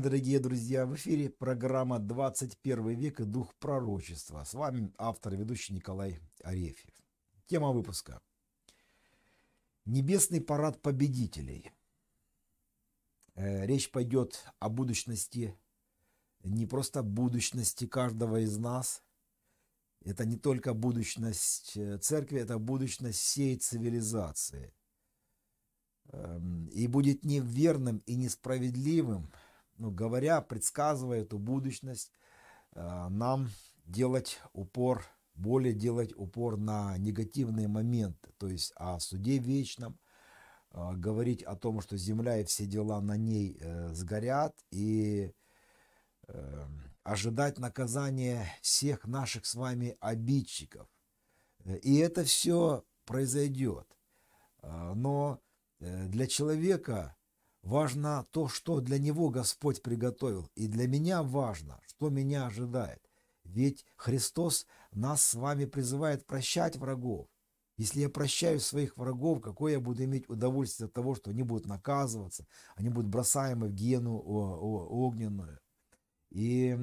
дорогие друзья! В эфире программа «21 век и дух пророчества». С вами автор и ведущий Николай Арефьев. Тема выпуска. Небесный парад победителей. Э, речь пойдет о будущности, не просто будущности каждого из нас. Это не только будущность э, церкви, это будущность всей цивилизации эм, – и будет неверным и несправедливым ну, говоря, предсказывая эту будущность, э, нам делать упор, более делать упор на негативные моменты, то есть о суде вечном, э, говорить о том, что земля и все дела на ней э, сгорят, и ожидать наказания всех наших с вами обидчиков. И это все произойдет. Но для человека Важно то, что для него Господь приготовил, и для меня важно, что меня ожидает. Ведь Христос нас с вами призывает прощать врагов. Если я прощаю своих врагов, какое я буду иметь удовольствие от того, что они будут наказываться, они будут бросаемы в гену огненную. И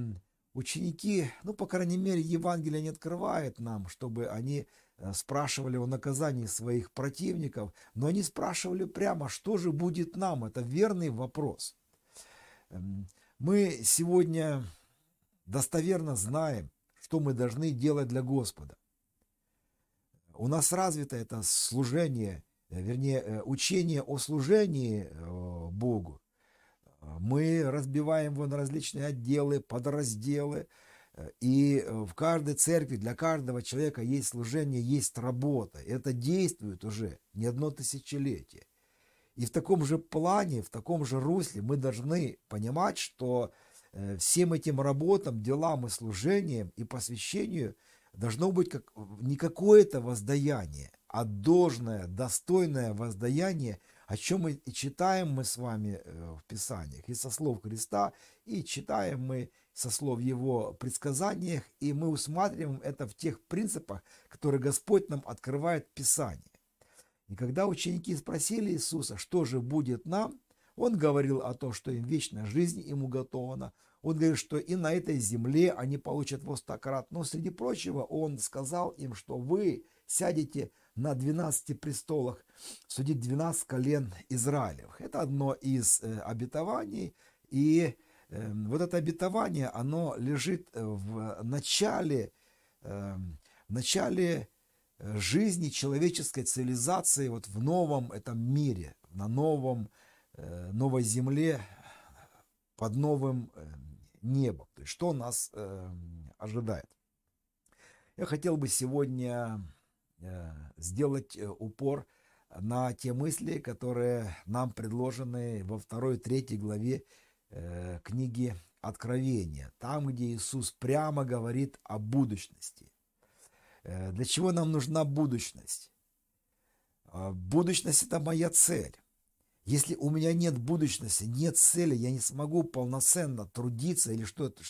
ученики, ну, по крайней мере, Евангелие не открывает нам, чтобы они Э, спрашивали о наказании своих противников, но они спрашивали прямо, что же будет нам? Это верный вопрос. Эм, мы сегодня достоверно знаем, что мы должны делать для Господа. У нас развито это служение, э, вернее, э, учение о служении Богу. Мы разбиваем его на различные отделы, подразделы, и э, в каждой церкви для каждого человека есть служение, есть работа. Это действует уже не одно тысячелетие. И в таком же плане, в таком же русле мы должны понимать, что э, всем этим работам, делам и служениям и посвящению должно быть как, не какое-то воздаяние, а должное, достойное воздаяние, о чем мы и читаем мы с вами э, в Писаниях, и со слов Христа, и читаем мы со слов его предсказаниях, и мы усматриваем это в тех принципах, которые Господь нам открывает в Писании. И когда ученики спросили Иисуса, что же будет нам, он говорил о том, что им вечная жизнь им уготована. Он говорит, что и на этой земле они получат во стократ. Но среди прочего он сказал им, что вы сядете на 12 престолах судить 12 колен Израилев. Это одно из э, обетований. И Эм, вот это обетование, оно лежит э, в начале, эм, в начале э, жизни человеческой цивилизации вот в новом этом мире, на новом, э, новой земле, под новым небом. То есть что нас эм, ожидает. Я хотел бы сегодня сделать упор на те мысли, которые нам предложены во второй, третьей главе э, книги Откровения, там, где Иисус прямо говорит о будущности. Э, для чего нам нужна будущность? Э, будущность – это моя цель. Если у меня нет будущности, нет цели, я не смогу полноценно трудиться или что-либо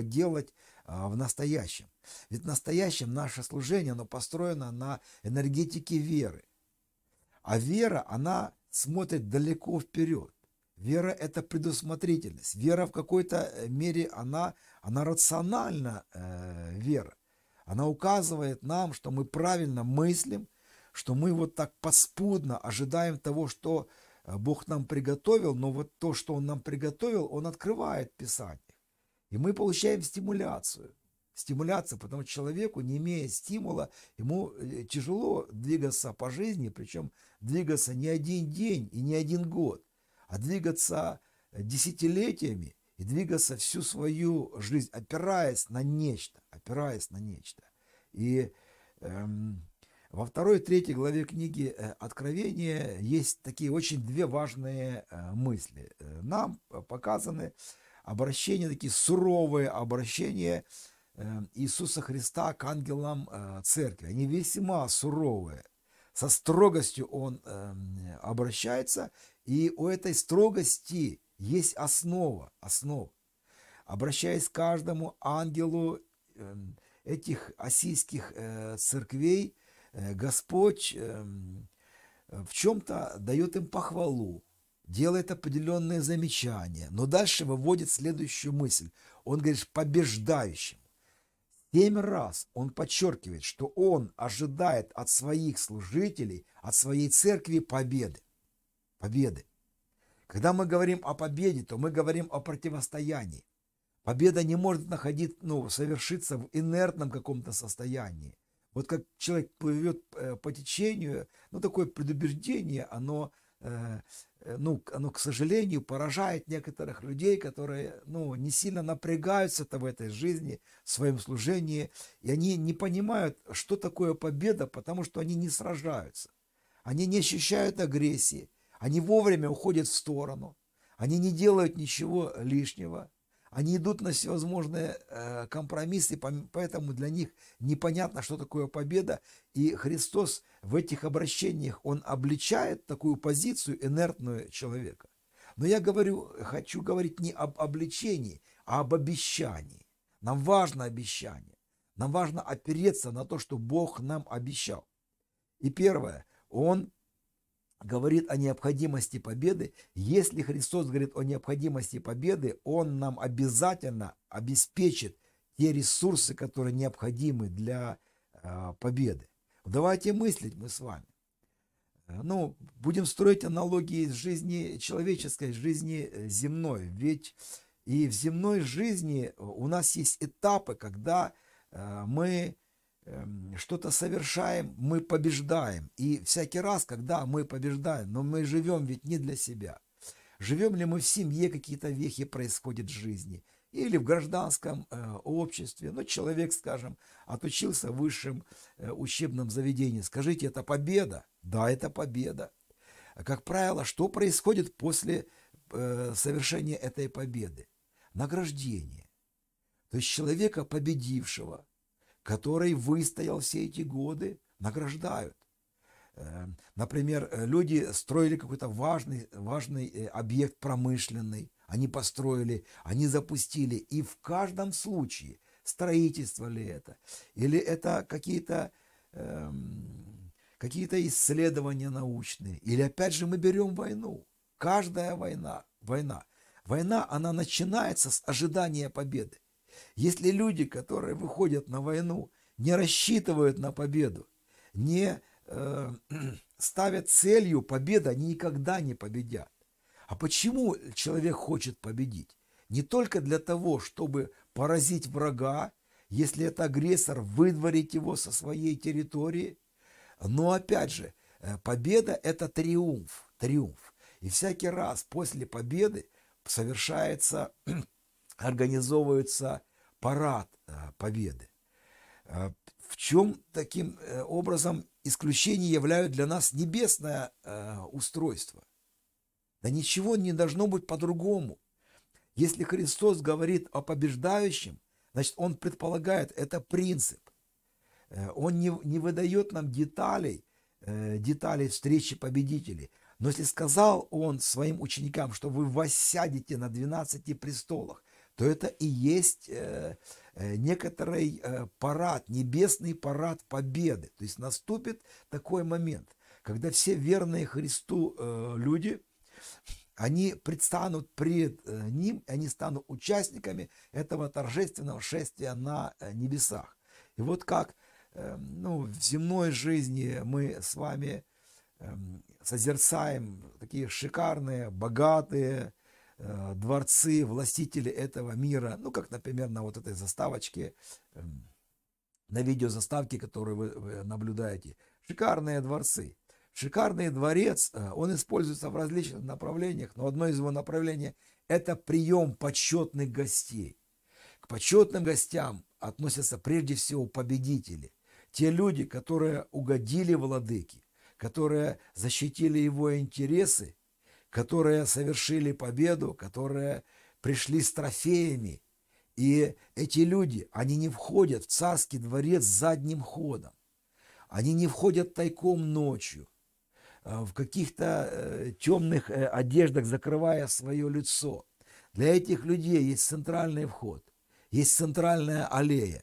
что делать а, в настоящем. Ведь в настоящем наше служение, оно построено на энергетике веры. А вера, она смотрит далеко вперед. Вера – это предусмотрительность. Вера в какой-то э, мере, она, она рациональна, э, вера. Она указывает нам, что мы правильно мыслим, что мы вот так поспудно ожидаем того, что э, Бог нам приготовил, но вот то, что Он нам приготовил, Он открывает Писание. И мы получаем стимуляцию. Стимуляция, потому что человеку, не имея стимула, ему э, тяжело двигаться по жизни, причем двигаться не один день и не один год – а двигаться десятилетиями и двигаться всю свою жизнь, опираясь на нечто, опираясь на нечто. И эм, во второй и третьей главе книги э, Откровения есть такие очень две важные э, мысли. Э, нам показаны обращения, такие суровые обращения э, Иисуса Христа к ангелам э, церкви. Они весьма суровые. Со строгостью он эм, обращается и у этой строгости есть основа, основа. Обращаясь к каждому ангелу эм, этих осийских э, церквей, э, Господь эм, э, в чем-то дает им похвалу, делает определенные замечания, но дальше выводит следующую мысль. Он говорит побеждающим. Семь раз он подчеркивает, что он ожидает от своих служителей, от своей церкви победы победы. Когда мы говорим о победе, то мы говорим о противостоянии. Победа не может находить, ну, совершиться в инертном каком-то состоянии. Вот как человек плывет э, по течению, ну, такое предубеждение, оно, э, э ну, оно, к сожалению, поражает некоторых людей, которые, ну, не сильно напрягаются-то в этой жизни, в своем служении, и они не понимают, что такое победа, потому что они не сражаются. Они не ощущают агрессии, они вовремя уходят в сторону. Они не делают ничего лишнего. Они идут на всевозможные э, компромиссы, поэтому для них непонятно, что такое победа. И Христос в этих обращениях, Он обличает такую позицию инертную человека. Но я говорю, хочу говорить не об обличении, а об обещании. Нам важно обещание. Нам важно опереться на то, что Бог нам обещал. И первое, Он говорит о необходимости победы, если Христос говорит о необходимости победы, Он нам обязательно обеспечит те ресурсы, которые необходимы для а, победы. Давайте мыслить мы с вами. Э, ну, будем строить аналогии из жизни человеческой, с жизни э, земной. Ведь и в земной жизни у нас есть этапы, когда э, мы Эм, что-то совершаем, мы побеждаем. И всякий раз, когда мы побеждаем, но мы живем ведь не для себя. Живем ли мы в семье, какие-то вехи происходят в жизни, или в гражданском э, обществе. Но ну, человек, скажем, отучился в высшем э, учебном заведении. Скажите, это победа? Да, это победа. Как правило, что происходит после э, совершения этой победы? Награждение. То есть человека победившего – который выстоял все эти годы, награждают. Эм, например, э, люди строили какой-то важный, важный э, объект промышленный, они построили, они запустили. И в каждом случае, строительство ли это, или это какие-то эм, какие исследования научные, или опять же мы берем войну. Каждая война, война, война, она начинается с ожидания победы. Если люди, которые выходят на войну, не рассчитывают на победу, не э, ставят целью победа, они никогда не победят. А почему человек хочет победить? Не только для того, чтобы поразить врага, если это агрессор, выдворить его со своей территории. Но опять же, э, победа – это триумф, триумф. И всякий раз после победы совершается организовывается парад э, победы. Э, в чем таким э, образом исключение являют для нас небесное устройство? Да ничего не должно быть по-другому. Если Христос говорит о побеждающем, значит, Он предполагает, это принцип. Он не, не выдает нам деталей, деталей встречи победителей. Но если сказал Он своим ученикам, что вы воссядете на 12 престолах – то это и есть э, э, некоторый э, парад, небесный парад победы. То есть наступит такой момент, когда все верные Христу люди, они предстанут пред Ним, они станут участниками этого торжественного шествия на небесах. И вот как ну, в земной жизни мы с вами эм, созерцаем такие шикарные, богатые, Э, дворцы, властители этого мира, ну, как, например, на вот этой заставочке, э, на видеозаставке, которую вы, наблюдаете. Шикарные дворцы. Шикарный дворец, э, он используется в различных направлениях, но одно из его направлений – это прием почетных гостей. К почетным гостям относятся прежде всего победители, те люди, которые угодили владыке, которые защитили его интересы, которые совершили победу, которые пришли с трофеями. И эти люди, они не входят в царский дворец задним ходом. Они не входят тайком ночью, э, в каких-то э, темных э, одеждах, закрывая свое лицо. Для этих людей есть центральный вход, есть центральная аллея.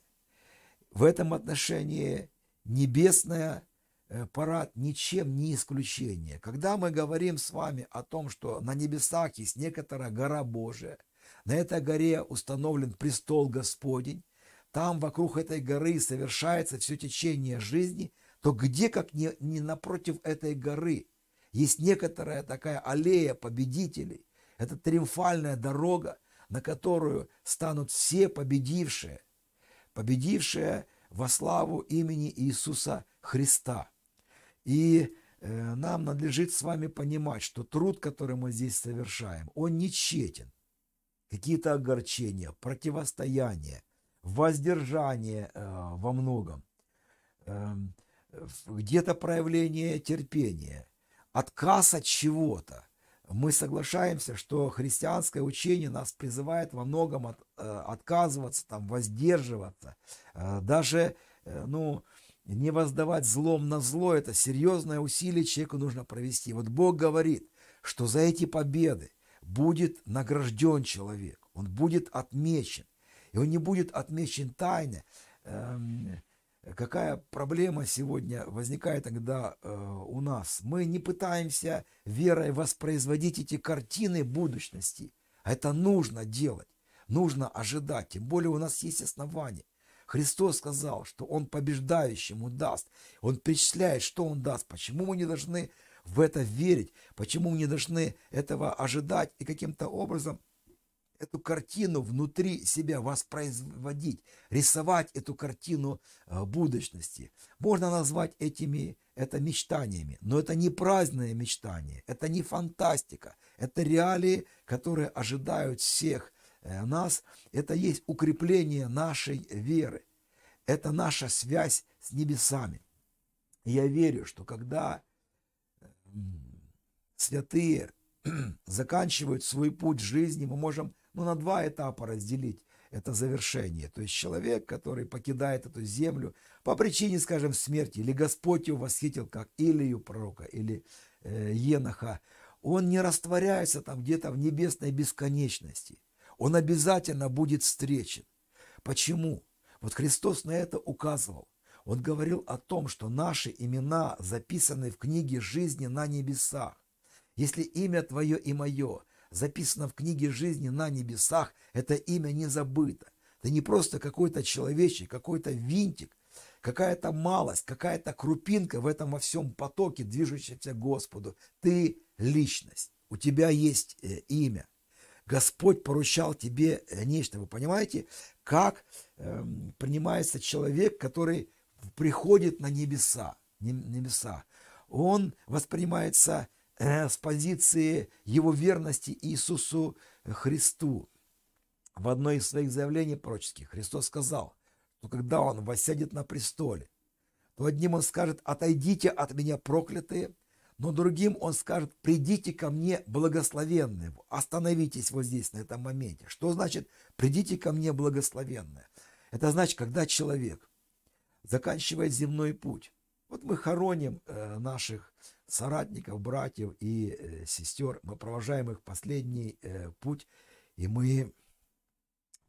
В этом отношении небесная Э, парад ничем не исключение. Когда мы говорим с вами о том, что на небесах есть некоторая гора Божия, на этой горе установлен престол Господень, там вокруг этой горы совершается все течение жизни, то где, как не, не напротив этой горы, есть некоторая такая аллея победителей, это триумфальная дорога, на которую станут все победившие, победившие во славу имени Иисуса Христа. И э, нам надлежит с вами понимать, что труд, который мы здесь совершаем, он не тщетен. Какие-то огорчения, противостояние, воздержание э, во многом, эм, где-то проявление терпения, отказ от чего-то. Мы соглашаемся, что христианское учение нас призывает во многом от, э, отказываться, там, воздерживаться, даже ну, не воздавать злом на зло – это серьезное усилие человеку нужно провести. Вот Бог говорит, что за эти победы будет награжден человек, он будет отмечен. И он не будет отмечен тайно. Эм, какая проблема сегодня возникает тогда э, у нас? Мы не пытаемся верой воспроизводить эти картины будущности. Это нужно делать, нужно ожидать. Тем более у нас есть основания. Христос сказал, что Он побеждающему даст. Он перечисляет, что Он даст, почему мы не должны в это верить, почему мы не должны этого ожидать и каким-то образом эту картину внутри себя воспроизводить, рисовать эту картину э, будущности. Можно назвать этими это мечтаниями, но это не праздное мечтание, это не фантастика, это реалии, которые ожидают всех – Э, нас, это есть укрепление нашей веры. Это наша связь с небесами. я верю, что когда э, святые заканчивают свой путь жизни, мы можем ну, на два этапа разделить это завершение. То есть человек, который покидает эту землю по причине, скажем, смерти, или Господь его восхитил, как Илию пророка, или э, Еноха, он не растворяется там где-то в небесной бесконечности – он обязательно будет встречен. Почему? Вот Христос на это указывал. Он говорил о том, что наши имена записаны в книге жизни на небесах. Если имя твое и мое записано в книге жизни на небесах, это имя не забыто. Ты не просто какой-то человечек, какой-то винтик, какая-то малость, какая-то крупинка в этом во всем потоке, движущемся Господу. Ты личность, у тебя есть э, имя. Господь поручал тебе нечто. Вы понимаете, как э, принимается человек, который приходит на небеса, небеса. Он воспринимается э, с позиции его верности Иисусу Христу. В одной из своих заявлений пророческих Христос сказал, что когда Он восядет на престоле, то одним Он скажет «Отойдите от Меня, проклятые, но другим он скажет, придите ко мне благословенные, остановитесь вот здесь, на этом моменте. Что значит придите ко мне благословенные? Это значит, когда человек заканчивает земной путь, вот мы хороним э, наших соратников, братьев и э, сестер, мы провожаем их последний э, путь, и мы,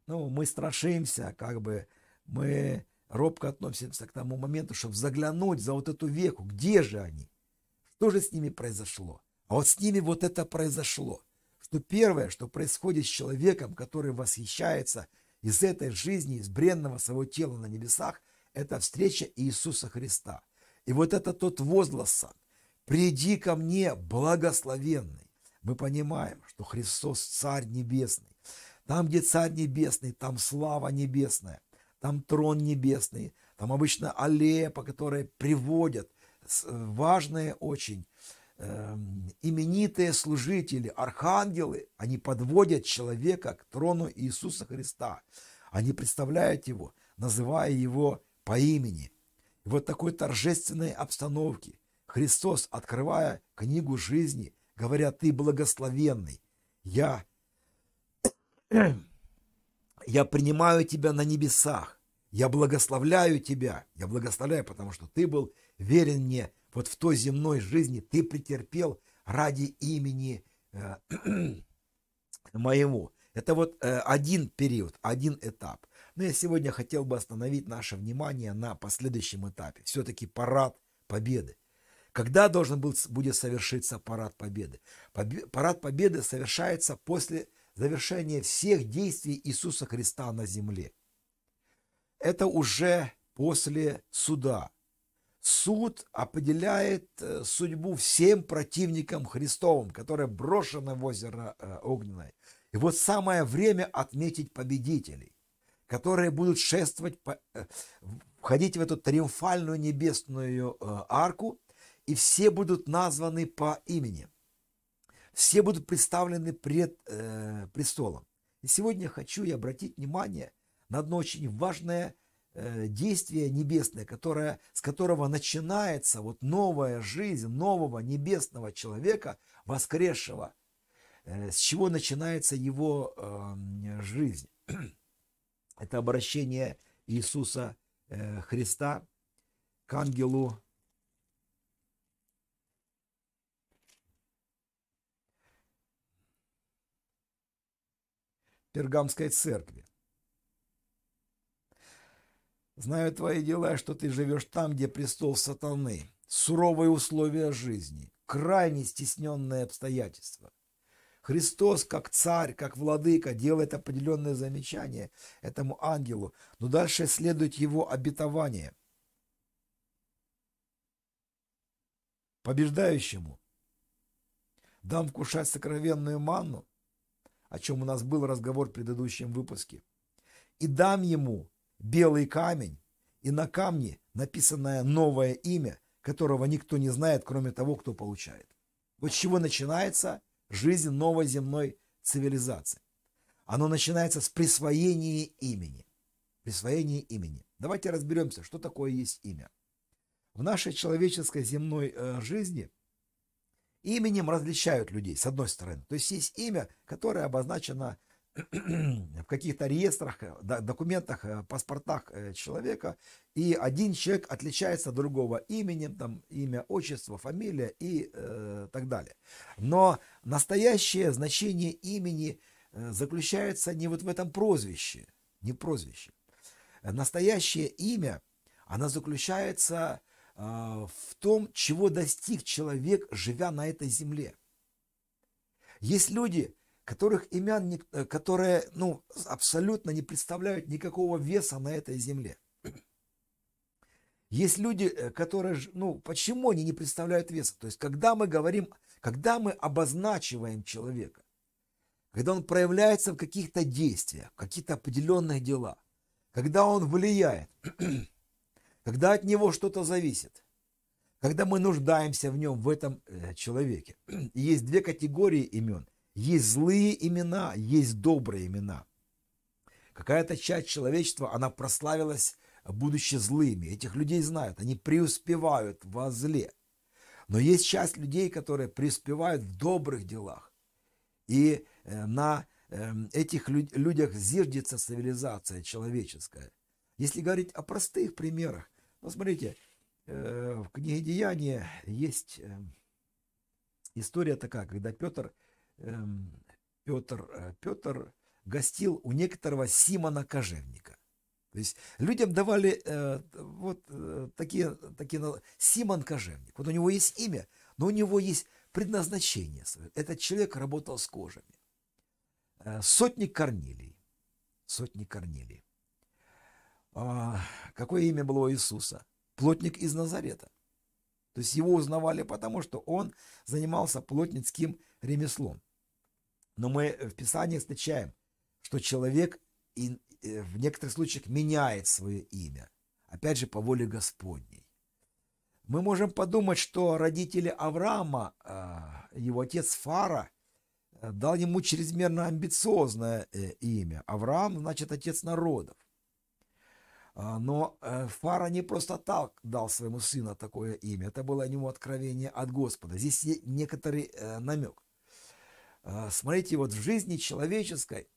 ну, мы страшимся, как бы мы робко относимся к тому моменту, чтобы заглянуть за вот эту веку, где же они? Что же с ними произошло? А вот с ними вот это произошло. Что первое, что происходит с человеком, который восхищается из этой жизни, из бренного своего тела на небесах, это встреча Иисуса Христа. И вот это тот возглас «Приди ко мне, благословенный». Мы понимаем, что Христос – Царь Небесный. Там, где Царь Небесный, там слава небесная, там трон небесный, там обычно аллея, по которой приводят – Э, важные очень э, именитые служители, архангелы, они подводят человека к трону Иисуса Христа. Они представляют его, называя его по имени. И вот такой торжественной обстановке Христос, открывая книгу жизни, говоря, ты благословенный, я, я принимаю тебя на небесах, я благословляю тебя, я благословляю, потому что ты был верен мне вот в той земной жизни, ты претерпел ради имени э, моему. Это вот э, один период, один этап. Но я сегодня хотел бы остановить наше внимание на последующем этапе. Все-таки парад победы. Когда должен был, будет совершиться парад победы? парад победы совершается после завершения всех действий Иисуса Христа на земле это уже после суда. Суд определяет э, судьбу всем противникам Христовым, которые брошены в озеро э, Огненное. И вот самое время отметить победителей, которые будут шествовать, э, входить в эту триумфальную небесную арку, и все будут названы по имени. Все будут представлены пред э, престолом. И сегодня хочу я обратить внимание – на одно очень важное э, действие небесное, которое, с которого начинается вот новая жизнь нового небесного человека, воскресшего, э, с чего начинается его эм, жизнь. Это обращение Иисуса э, Христа к ангелу Пергамской церкви. Знаю твои дела, что ты живешь там, где престол сатаны. Суровые условия жизни, крайне стесненные обстоятельства. Христос, как царь, как владыка, делает определенное замечание этому ангелу, но дальше следует его обетование. Побеждающему дам вкушать сокровенную манну, о чем у нас был разговор в предыдущем выпуске, и дам ему белый камень, и на камне написанное новое имя, которого никто не знает, кроме того, кто получает. Вот с чего начинается жизнь новой земной цивилизации. Оно начинается с присвоения имени. Присвоение имени. Давайте разберемся, что такое есть имя. В нашей человеческой земной э, жизни именем различают людей, с одной стороны. То есть есть имя, которое обозначено в каких-то реестрах, э, документах, э, паспортах э, человека, и один человек отличается от другого именем, там, имя, отчество, фамилия и э, так далее. Но настоящее значение имени заключается не вот в этом прозвище, не прозвище. Настоящее имя, оно заключается э, в том, чего достиг человек, живя на этой земле. Есть люди, которых имен, э, которые ну, абсолютно не представляют никакого веса на этой земле. Есть люди, э, которые, ну, почему они не представляют веса? То есть, когда мы говорим, когда мы обозначиваем человека, когда он проявляется в каких-то действиях, в какие-то определенные дела, когда он влияет, когда от него что-то зависит, когда мы нуждаемся в нем, в этом э, человеке. И есть две категории имен. Есть злые имена, есть добрые имена. Какая-то часть человечества, она прославилась, э, будучи злыми. Этих людей знают, они преуспевают во зле. Но есть часть людей, которые преуспевают в добрых делах. И э, на э, этих людях зиждется цивилизация человеческая. Если говорить о простых примерах, ну, смотрите, в книге Деяния есть история такая, когда Петр – Эм, Петр, э, Петр гостил у некоторого Симона Кожевника. То есть людям давали э, вот э, такие, такие... Симон Кожевник. Вот у него есть имя, но у него есть предназначение Этот человек работал с кожами. Э, сотник Корнилий. Сотник Корнилий. А, какое имя было у Иисуса? Плотник из Назарета. То есть его узнавали потому, что он занимался плотницким ремеслом. Но мы в Писании встречаем, что человек и э, в некоторых случаях меняет свое имя. Опять же, по воле Господней. Мы можем подумать, что родители Авраама, э, его отец Фара, э, дал ему чрезмерно амбициозное имя. Авраам значит отец народов. А, но э, Фара не просто так дал своему сыну такое имя. Это было ему откровение от Господа. Здесь есть некоторый э, намек. А, смотрите, вот в жизни человеческой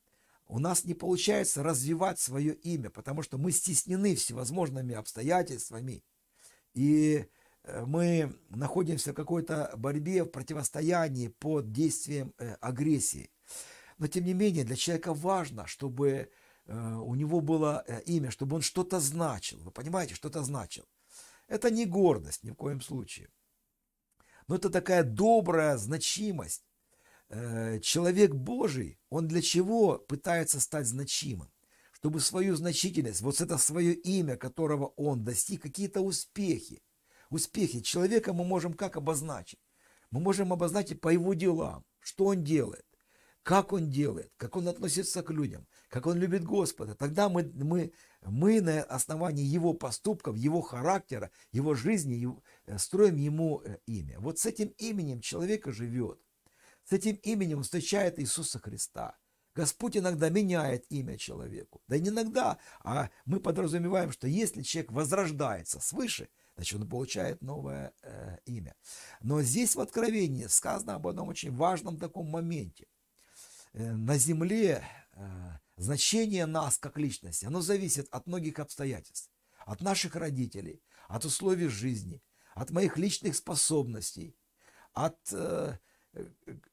у нас не получается развивать свое имя, потому что мы стеснены всевозможными обстоятельствами. И э, мы находимся в какой-то борьбе, в противостоянии под действием агрессии. Но тем не менее, для человека важно, чтобы Э, у него было э, имя, чтобы он что-то значил. Вы понимаете, что-то значил. Это не гордость ни в коем случае. Но это такая добрая значимость. Э, человек Божий, он для чего пытается стать значимым? Чтобы свою значительность, вот это свое имя, которого он достиг, какие-то успехи. Успехи человека мы можем как обозначить? Мы можем обозначить по его делам, что он делает, как он делает, как он относится к людям, как он любит Господа. Тогда мы, мы, мы на основании его поступков, его характера, его жизни его, э, строим ему э, имя. Вот с этим именем человека живет. С этим именем встречает Иисуса Христа. Господь иногда меняет имя человеку. Да не иногда, а мы подразумеваем, что если человек возрождается свыше, значит, он получает новое э, имя. Но здесь в Откровении сказано об одном очень важном таком моменте. Э, на земле э, Значение нас как личности, оно зависит от многих обстоятельств, от наших родителей, от условий жизни, от моих личных способностей, от э, э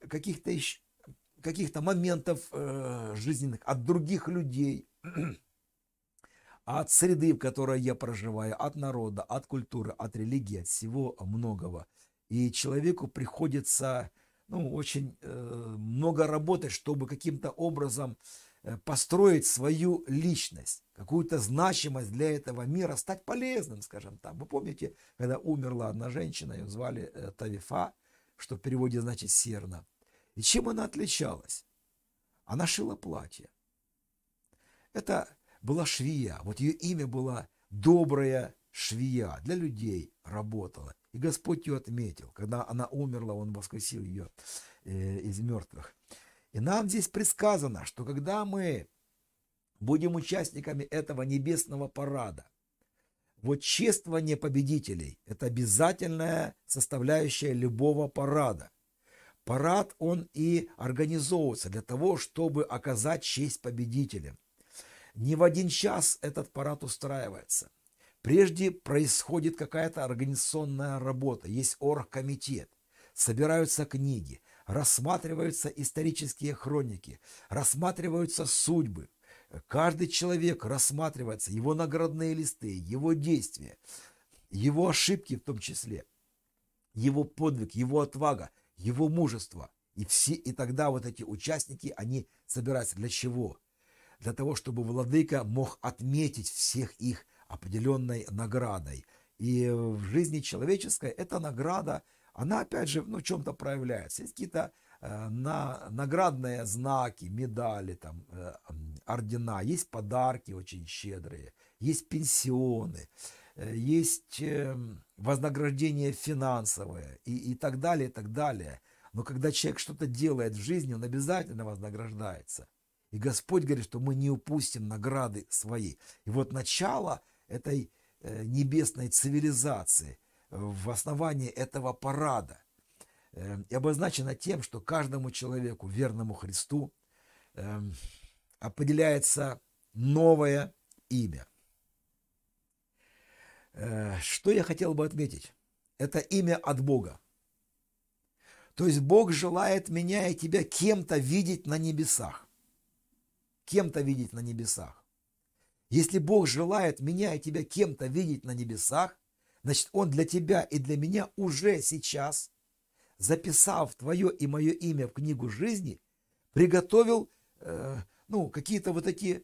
каких-то каких-то моментов э, жизненных, от других людей, от среды, в которой я проживаю, от народа, от культуры, от религии, от всего многого. И человеку приходится ну, очень э, много работать, чтобы каким-то образом э, Э, построить свою личность, какую-то значимость для этого мира, стать полезным, скажем так. Вы помните, когда умерла одна женщина, ее звали э, Тавифа, что в переводе значит серна. И чем она отличалась? Она шила платье. Это была швия. Вот ее имя было добрая швия. Для людей работала. И Господь ее отметил. Когда она умерла, Он воскресил ее э, из мертвых. И нам здесь предсказано, что когда мы будем участниками этого небесного парада, вот чествование победителей – это обязательная составляющая любого парада. Парад, он и организовывается для того, чтобы оказать честь победителям. Не в один час этот парад устраивается. Прежде происходит какая-то организационная работа, есть оргкомитет, собираются книги – рассматриваются исторические хроники, рассматриваются судьбы. Каждый человек рассматривается, его наградные листы, его действия, его ошибки в том числе, его подвиг, его отвага, его мужество. И, все, и тогда вот эти участники, они собираются для чего? Для того, чтобы владыка мог отметить всех их определенной наградой. И в жизни человеческой эта награда – она опять же ну, чем-то проявляется. Есть какие-то э, на, наградные знаки, медали, там, э, ордена, есть подарки очень щедрые, есть пенсионы, э, есть эм, вознаграждение финансовое и, и так далее, и так далее. Но когда человек что-то делает в жизни, он обязательно вознаграждается. И Господь говорит, что мы не упустим награды свои. И вот начало этой небесной цивилизации – в основании этого парада эм, и обозначено тем, что каждому человеку, верному Христу, эм, определяется новое имя. Э, что я хотел бы отметить? Это имя от Бога. То есть Бог желает меня и тебя кем-то видеть на небесах. Кем-то видеть на небесах. Если Бог желает меня и тебя кем-то видеть на небесах, Значит, Он для тебя и для меня уже сейчас, записав твое и мое имя в книгу жизни, приготовил э, ну, какие-то вот такие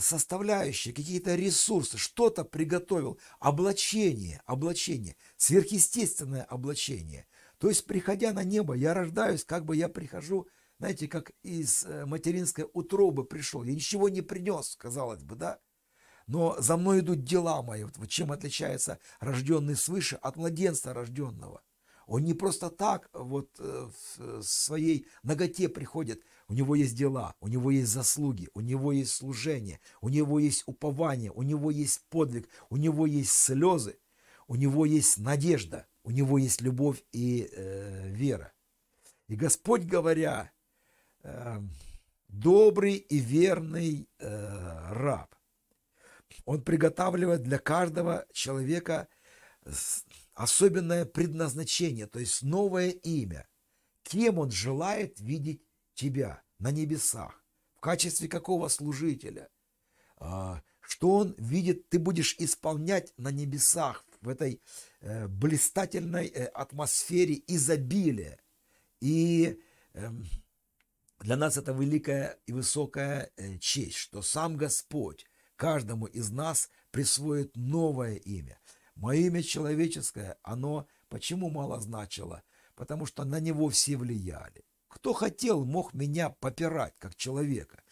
составляющие, какие-то ресурсы, что-то приготовил, облачение, облачение, сверхъестественное облачение. То есть, приходя на небо, я рождаюсь, как бы я прихожу, знаете, как из э, материнской утробы пришел, я ничего не принес, казалось бы, да, но за мной идут дела мои. Вот чем отличается рожденный свыше от младенца рожденного? Он не просто так вот в э, своей ноготе приходит. У него есть дела, у него есть заслуги, у него есть служение, у него есть упование, у него есть подвиг, у него есть слезы, у него есть надежда, у него есть любовь и э, вера. И Господь, говоря, э, добрый и верный э, раб, он приготавливает для каждого человека особенное предназначение, то есть новое имя. Кем он желает видеть тебя на небесах? В качестве какого служителя? А, что он видит, ты будешь исполнять на небесах в этой э, блистательной э, атмосфере изобилия. И эм, для нас это великая и высокая э, честь, что сам Господь Каждому из нас присвоит новое имя. Мое имя человеческое, оно почему мало значило? Потому что на него все влияли. Кто хотел, мог меня попирать, как человека.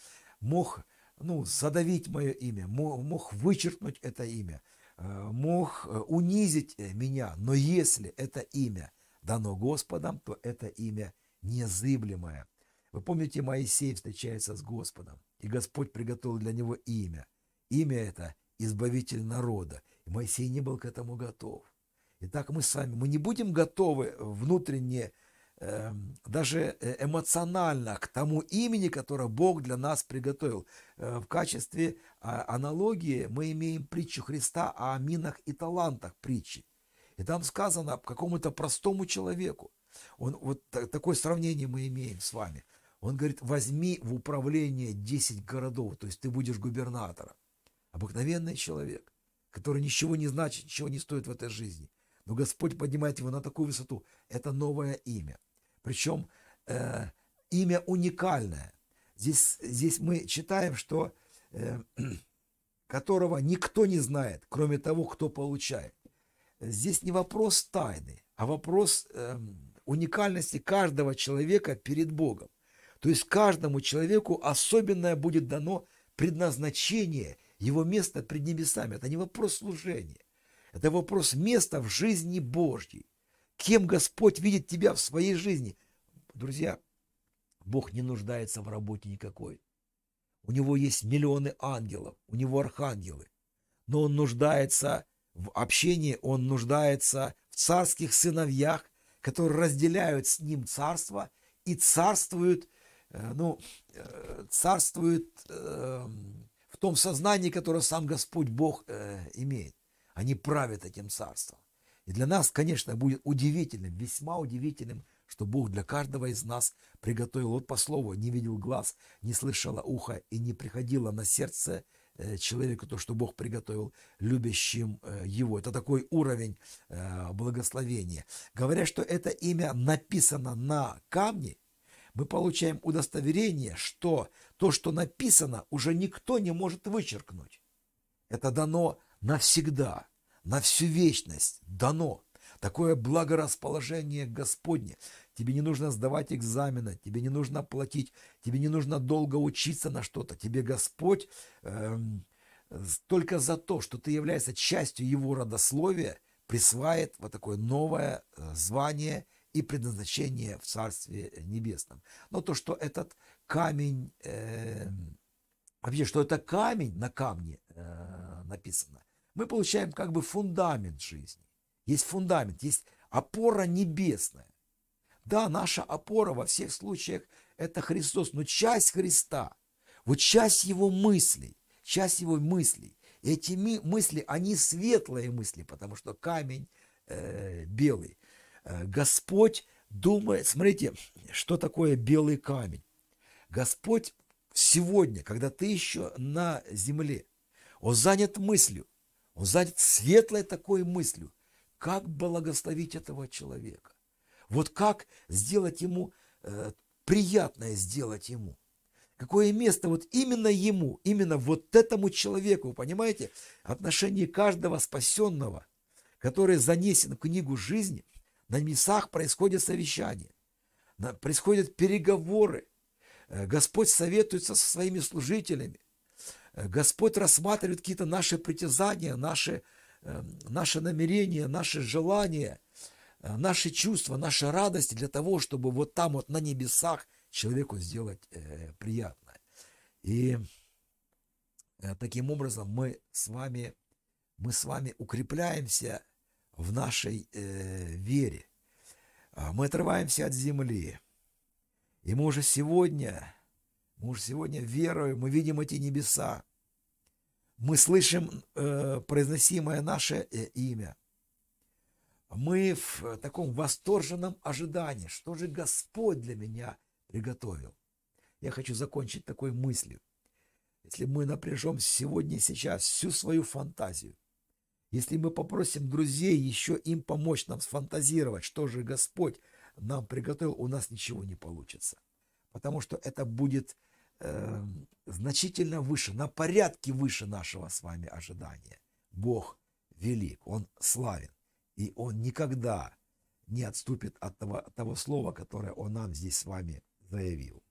Мог ну, задавить мое имя, мог, мог вычеркнуть это имя, э, мог э, унизить э, меня. Но если это имя дано Господом, то это имя незыблемое. Вы помните, Моисей встречается с Господом, и Господь приготовил для него имя. Имя это – избавитель народа. И Моисей не был к этому готов. Итак, так мы сами, мы не будем готовы внутренне, эм, э, даже эмоционально к тому имени, которое Бог для нас приготовил. Э, в качестве э, аналогии мы имеем притчу Христа о минах и талантах притчи. И там сказано какому-то простому человеку. Он, вот так, такое сравнение мы имеем с вами. Он говорит, возьми в управление 10 городов, то есть ты будешь губернатором. Обыкновенный человек, который ничего не значит, ничего не стоит в этой жизни. Но Господь поднимает его на такую высоту. Это новое имя. Причем э, имя уникальное. Здесь, здесь мы читаем, что э, которого никто не знает, кроме того, кто получает. Здесь не вопрос тайны, а вопрос э, уникальности каждого человека перед Богом. То есть каждому человеку особенное будет дано предназначение его место пред небесами – это не вопрос служения. Это вопрос места в жизни Божьей. Кем Господь видит тебя в своей жизни? Друзья, Бог не нуждается в работе никакой. У него есть миллионы ангелов, у него архангелы. Но он нуждается в общении, он нуждается в царских сыновьях, которые разделяют с ним царство и царствуют, э, ну, э, царствуют эм, том сознании, которое сам Господь Бог э, имеет. Они правят этим царством. И для нас, конечно, будет удивительным, весьма удивительным, что Бог для каждого из нас приготовил вот по слову, не видел глаз, не слышало ухо и не приходило на сердце э, человеку то, что Бог приготовил любящим э, его. Это такой уровень э, благословения. Говорят, что это имя написано на камне, мы получаем удостоверение, что то, что написано, уже никто не может вычеркнуть. Это дано навсегда, на всю вечность дано. Такое благорасположение Господне. Тебе не нужно сдавать экзамена, тебе не нужно платить, тебе не нужно долго учиться на что-то. Тебе Господь эм, только за то, что ты являешься частью Его родословия, присваивает вот такое новое э, звание – и предназначение в Царстве э, Небесном. Но то, что этот камень, э, вообще, что это камень на камне э, написано, мы получаем как бы фундамент жизни. Есть фундамент, есть опора небесная. Да, наша опора во всех случаях – это Христос, но часть Христа, вот часть Его мыслей, часть Его мыслей. эти мысли, они светлые мысли, потому что камень э, белый. Э, Господь думает, смотрите, что такое белый камень. Господь сегодня, когда ты еще на земле, он занят мыслью, он занят светлой такой мыслью, как благословить этого человека. Вот как сделать ему, э, приятное сделать ему. Какое место вот именно ему, именно вот этому человеку, вы понимаете, отношение каждого спасенного, который занесен в книгу жизни – на небесах происходят совещания, происходят переговоры. Э, Господь советуется со своими служителями. Э, Господь рассматривает какие-то наши притязания, наши, э, наши намерения, наши желания, наши чувства, наши радости для того, чтобы вот там вот на небесах человеку сделать приятное. И таким образом мы с вами, мы с вами укрепляемся в нашей э, вере. А мы отрываемся от земли. И мы уже сегодня, мы уже сегодня веруем, мы видим эти небеса. Мы слышим э, произносимое наше э, имя. Мы в таком восторженном ожидании, что же Господь для меня приготовил. Я хочу закончить такой мыслью. Если мы напряжем сегодня и сейчас всю свою фантазию, если мы попросим друзей еще им помочь нам сфантазировать, что же Господь нам приготовил, у нас ничего не получится. Потому что это будет э, значительно выше, на порядке выше нашего с вами ожидания. Бог велик, Он славен, и Он никогда не отступит от того, от того слова, которое Он нам здесь с вами заявил.